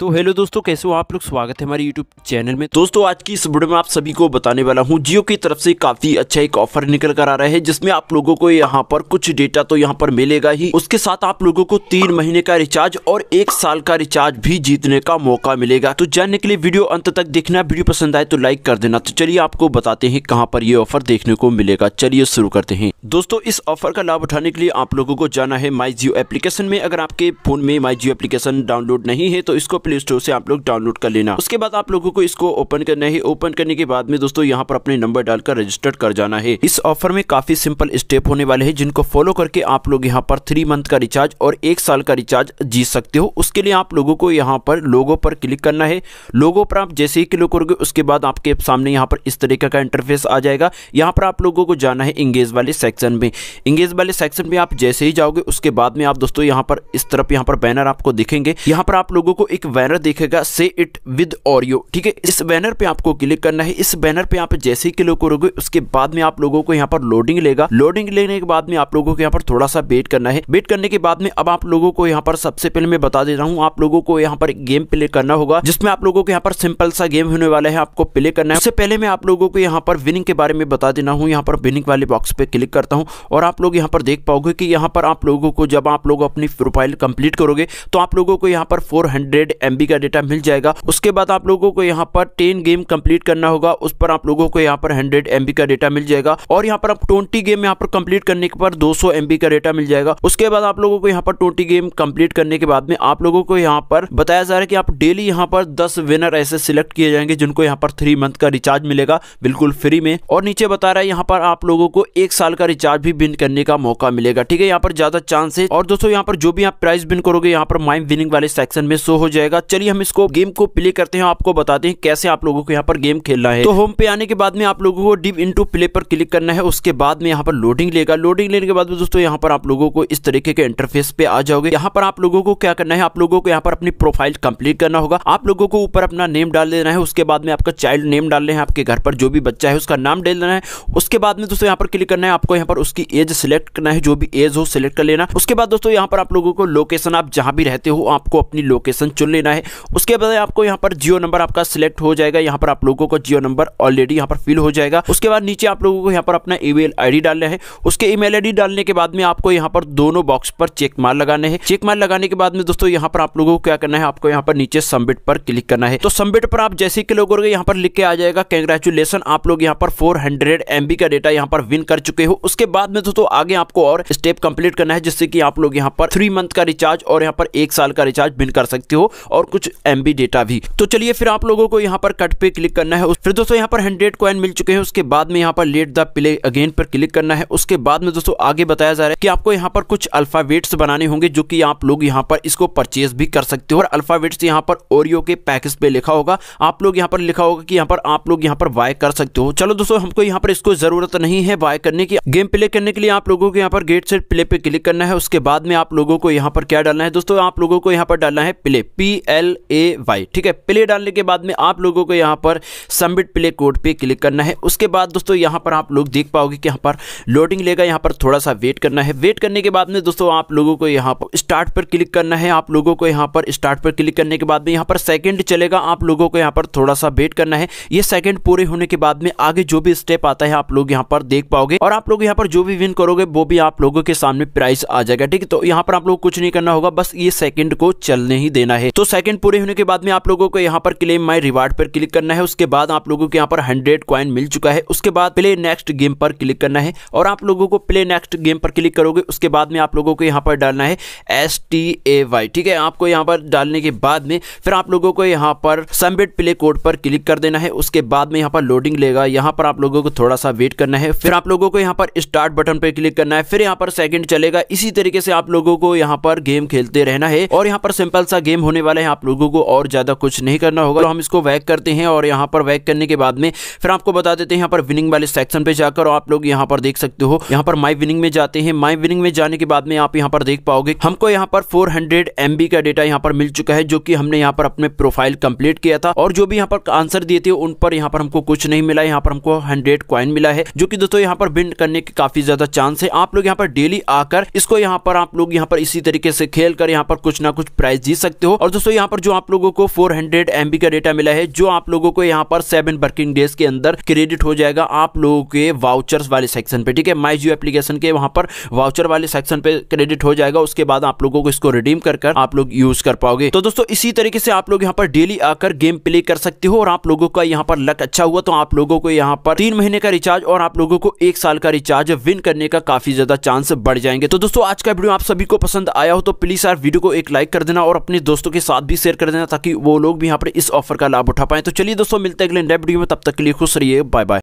तो हेलो दोस्तों कैसे हो आप लोग स्वागत है हमारे यूट्यूब चैनल में दोस्तों आज की इस वीडियो में आप सभी को बताने वाला हूँ जियो की तरफ से काफी अच्छा एक ऑफर निकल कर आ रहा है जिसमें आप लोगों को यहाँ पर कुछ डेटा तो यहाँ पर मिलेगा ही उसके साथ आप लोगों को तीन महीने का रिचार्ज और एक साल का रिचार्ज भी जीतने का मौका मिलेगा तो जानने के लिए वीडियो अंत तक देखना वीडियो पसंद आए तो लाइक कर देना तो चलिए आपको बताते हैं कहाँ पर ये ऑफर देखने को मिलेगा चलिए शुरू करते हैं दोस्तों इस ऑफर का लाभ उठाने के लिए आप लोगों को जाना है माई जियो एप्लीकेशन में अगर आपके फोन में माई जियो एप्लीकेशन डाउनलोड नहीं है तो इसको प्ले स्टोर से आप लोग डाउनलोड कर लेना उसके बाद आप लोगों को इसको ओपन करना है ओपन करने के बाद में दोस्तों यहाँ पर अपने नंबर डालकर रजिस्टर कर जाना है इस ऑफर में काफी सिंपल स्टेप होने वाले है जिनको फॉलो करके आप लोग यहाँ पर थ्री मंथ का रिचार्ज और एक साल का रिचार्ज जीत सकते हो उसके लिए आप लोगों को यहाँ पर लोगो पर क्लिक करना है लोगो पर आप जैसे ही क्लिक करोगे उसके बाद आपके सामने यहाँ पर इस तरीके का इंटरफेस आ जाएगा यहाँ पर आप लोगों को जाना है इंगेज वाले सेक्शन में इंगेज वाले सेक्शन में आप जैसे ही जाओगे उसके बाद में आप दोस्तों यहाँ पर इस तरफ यहाँ पर बैनर आपको दिखेंगे यहाँ पर आप लोगों को एक बैनर देखेगा से इट विद ऑरियो ठीक है इस बैनर पे आपको क्लिक करना है इस बैनर पे आप जैसे ही क्लिक करोगे उसके बाद में आप लोगों को यहाँ पर लोडिंग लेगा लोडिंग लेने के बाद में आप लोगों को यहाँ पर थोड़ा सा वेट करना है वेट करने के बाद में अब आप लोगों को यहाँ पर सबसे पहले मैं बता दे रहा हूँ आप लोगों को यहाँ पर गेम प्ले करना होगा जिसमें आप लोगों को यहाँ पर सिंपल सा गेम होने वाला है आपको प्ले करना है उससे पहले मैं आप लोगों को यहाँ पर विनिंग के बारे में बता देना हूँ यहाँ पर विनिंग वाले बॉक्स पे क्लिक करता हूँ और आप लोग यहाँ पर देख पाओगे की यहाँ पर आप लोगों को जब आप लोग अपनी प्रोफाइल कंप्लीट करोगे तो आप लोगों को यहाँ पर फोर हंड्रेड एम का डेटा मिल जाएगा उसके बाद आप लोगों को यहाँ पर टेन गेम कंप्लीट करना होगा उस पर आप लोगों को यहाँ पर हंड्रेड एम का डेटा मिल जाएगा और यहाँ पर आप ट्वेंटी गेम यहाँ पर कंप्लीट करने के बाद दो सौ का डेटा मिल जाएगा उसके बाद आप लोगों को यहाँ पर ट्वेंटी गेम कंप्लीट करने के बाद में आप लोगों को यहाँ पर बताया जा रहा है कि आप डेली यहाँ पर दस विनर ऐसे सिलेक्ट किए जाएंगे जिनको यहाँ पर थ्री मंथ का रिचार्ज मिलेगा बिल्कुल फ्री में और नीचे बता रहा है यहाँ पर आप लोगों को एक साल का रिचार्ज भी बिन करने का मौका मिलेगा ठीक है यहाँ पर ज्यादा चांस है और दोस्तों यहाँ पर जो भी आप प्राइस बिन करोगे यहाँ पर माइम विनिंग वाले सेक्शन में शो हो जाएगा जाएगा चलिए हम इसको गेम को प्ले करते हैं आपको बताते हैं कैसे आप लोगों को यहाँ पर गेम खेलना है तो होम पे आने के बाद में आप लोगों को डीप इंटू प्ले पर क्लिक करना है उसके बाद में यहाँ पर लोडिंग लेगा लोडिंग लेने के बाद दोस्तों यहाँ पर आप लोगों को इस तरीके के इंटरफेस पे आ जाओगे यहाँ पर आप लोगों को क्या करना है आप लोगों को यहाँ पर अपनी प्रोफाइल कंप्लीट करना होगा आप लोगों को ऊपर अपना नेम डाल देना है उसके बाद में आपका चाइल्ड नेम डालना है आपके घर पर जो भी बच्चा है उसका नाम डाल देना है उसके बाद में दोस्तों यहाँ पर क्लिक करना है आपको यहाँ पर उसकी एज सिलेक्ट करना है जो भी एज हो सिलेक्ट कर लेना उसके बाद दोस्तों यहाँ पर आप लोगों को लोकेशन आप जहां भी रहते हो आपको अपनी लोकेशन चुन लेना लेना है उसके बाद आपको यहाँ पर जियो नंबर आपका सिलेक्ट हो जाएगा यहाँ पर आप लोगों को जियो नंबर ऑलरेडी यहाँ पर फिल हो जाएगा उसके बाद नीचे आप लोगों को यहाँ पर अपना ईमेल आईडी डालना है उसके ईमेल आईडी डालने के बाद में आपको यहाँ पर दोनों बॉक्स पर चेक मार लगाने हैं चेक मार लगाने के बाद में दोस्तों यहाँ पर आप लोगों को क्या करना है आपको यहाँ पर नीचे सबमिट पर क्लिक करना है तो सबमिट पर आप जैसे क्लिक करोगे यहाँ पर लिख के आ जाएगा कंग्रेचुलेसन आप लोग यहाँ पर फोर हंड्रेड का डेटा यहाँ पर विन कर चुके हो उसके बाद में दोस्तों आगे आपको और स्टेप कंप्लीट करना है जिससे कि आप लोग यहाँ पर थ्री मंथ का रिचार्ज और यहाँ पर एक साल का रिचार्ज विन कर सकते हो और कुछ एम डेटा भी तो चलिए फिर आप लोगों को यहाँ पर कट पे क्लिक करना है फिर दोस्तों यहाँ पर हंड्रेड कॉइन मिल चुके हैं उसके बाद में यहाँ पर लेट द प्ले अगेन पर क्लिक करना है उसके बाद में दोस्तों आगे बताया जा रहा है कि आपको यहाँ पर कुछ अल्फावेट्स बनाने होंगे जो कि आप लोग यहाँ पर इसको परचेज भी कर सकते हो और अल्फावेट्स यहाँ पर ओरियो के पैकेज पे लिखा होगा आप लोग यहाँ पर लिखा होगा कि यहाँ पर आप लोग यहाँ पर बाय कर सकते हो चलो दोस्तों हमको यहाँ पर इसको जरूरत नहीं है बाय करने की गेम प्ले करने के लिए आप लोगों को यहाँ पर गेट से प्ले पे क्लिक करना है उसके बाद में आप लोगों को यहाँ पर क्या डालना है दोस्तों आप लोगों को यहाँ पर डालना है play P L A Y ठीक है प्ले डालने के बाद में आप लोगों को यहाँ पर सबमिट प्ले कोड पे क्लिक करना है उसके बाद दोस्तों यहाँ पर आप लोग देख पाओगे कि यहाँ पर लोडिंग लेगा यहाँ पर थोड़ा सा वेट करना है वेट करने के बाद में दोस्तों आप लोगों को यहाँ पर स्टार्ट पर क्लिक करना है आप लोगों को यहाँ पर स्टार्ट पर क्लिक करने के बाद में यहाँ पर सेकेंड चलेगा आप लोगों को यहाँ पर थोड़ा सा वेट करना है ये सेकेंड पूरे होने के बाद में आगे जो भी स्टेप आता है आप लोग यहाँ पर देख पाओगे और आप लोग यहाँ पर जो भी विन करोगे वो भी आप लोगों के सामने प्राइस आ जाएगा ठीक है तो यहाँ पर आप लोग कुछ नहीं करना होगा बस ये सेकेंड को चलने ही देना है तो सेकंड पूरे होने के बाद में आप लोगों को यहाँ पर क्लेम माई रिवार्ड पर क्लिक करना है उसके बाद आप लोगों को यहाँ पर हंड्रेड क्वाइन मिल चुका है उसके बाद प्ले नेक्स्ट गेम पर क्लिक करना है और आप लोगों को प्ले नेक्स्ट गेम पर क्लिक करोगे उसके बाद में आप लोगों को यहाँ पर डालना है एस टी ए वाई ठीक है आपको यहाँ पर डालने के बाद में फिर आप लोगों को यहाँ पर सबमिट प्ले कोड पर क्लिक कर देना है उसके बाद में यहाँ पर लोडिंग लेगा यहाँ पर आप लोगों को थोड़ा सा वेट करना है फिर आप लोगों को यहाँ पर स्टार्ट बटन पर क्लिक करना है फिर यहाँ पर सेकेंड चलेगा इसी तरीके से आप लोगों को यहाँ पर गेम खेलते रहना है और यहाँ पर सिंपल सा गेम होने वाला है आप लोगों को और ज़्यादा कुछ नहीं करना होगा तो हम इसको वैक करते हैं और यहाँ पर वैक करने के बाद में फिर आपको बता देते हैं यहाँ पर विनिंग वाले सेक्शन पे जाकर आप लोग यहाँ पर देख सकते हो यहाँ पर माई विनिंग में जाते हैं माई विनिंग में जाने के बाद में आप यहाँ पर देख पाओगे हमको यहाँ पर फोर हंड्रेड का डेटा यहाँ पर मिल चुका है जो की हमने यहाँ पर अपने प्रोफाइल कम्प्लीट किया था और जो भी यहाँ पर आंसर दिए थे उन पर यहाँ पर हमको कुछ नहीं मिला यहाँ पर हमको हंड्रेड क्वाइन मिला है जो की दोस्तों यहाँ पर बिंड करने के काफी ज्यादा चांस है आप लोग यहाँ पर डेली आकर इसको यहाँ पर आप लोग यहाँ पर इसी तरीके से खेल कर यहाँ पर कुछ ना कुछ प्राइस जीत सकते हो और दोस्तों दोस्तों यहाँ पर जो आप लोगों को 400 हंड्रेड का डेटा मिला है जो आप लोगों को यहाँ पर सेवन वर्किंग डेज के अंदर क्रेडिट हो जाएगा आप लोगों के वाउचर्स वाले सेक्शन पे ठीक है माई जियो एप्लीकेशन के वहां पर वाउचर वाले सेक्शन पे क्रेडिट हो जाएगा उसके बाद आप लोगों को इसको रिडीम कर आप लोग यूज कर पाओगे तो दोस्तों इसी तरीके से आप लोग यहाँ पर डेली आकर गेम प्ले कर सकते हो और आप लोगों का यहाँ पर लक अच्छा हुआ तो आप लोगों को यहाँ पर तीन महीने का रिचार्ज और आप लोगों को एक साल का रिचार्ज विन करने का काफी ज्यादा चांस बढ़ जाएंगे तो दोस्तों आज का वीडियो आप सभी को पसंद आया हो तो प्लीज यार वीडियो को एक लाइक कर देना और अपने दोस्तों के साथ साथ भी शेयर कर देना ताकि वो लोग भी यहाँ पर इस ऑफर का लाभ उठा पाएँ तो चलिए दोस्तों मिलते हैं अगले नए वीडियो में तब तक के लिए खुश रहिए बाय बाय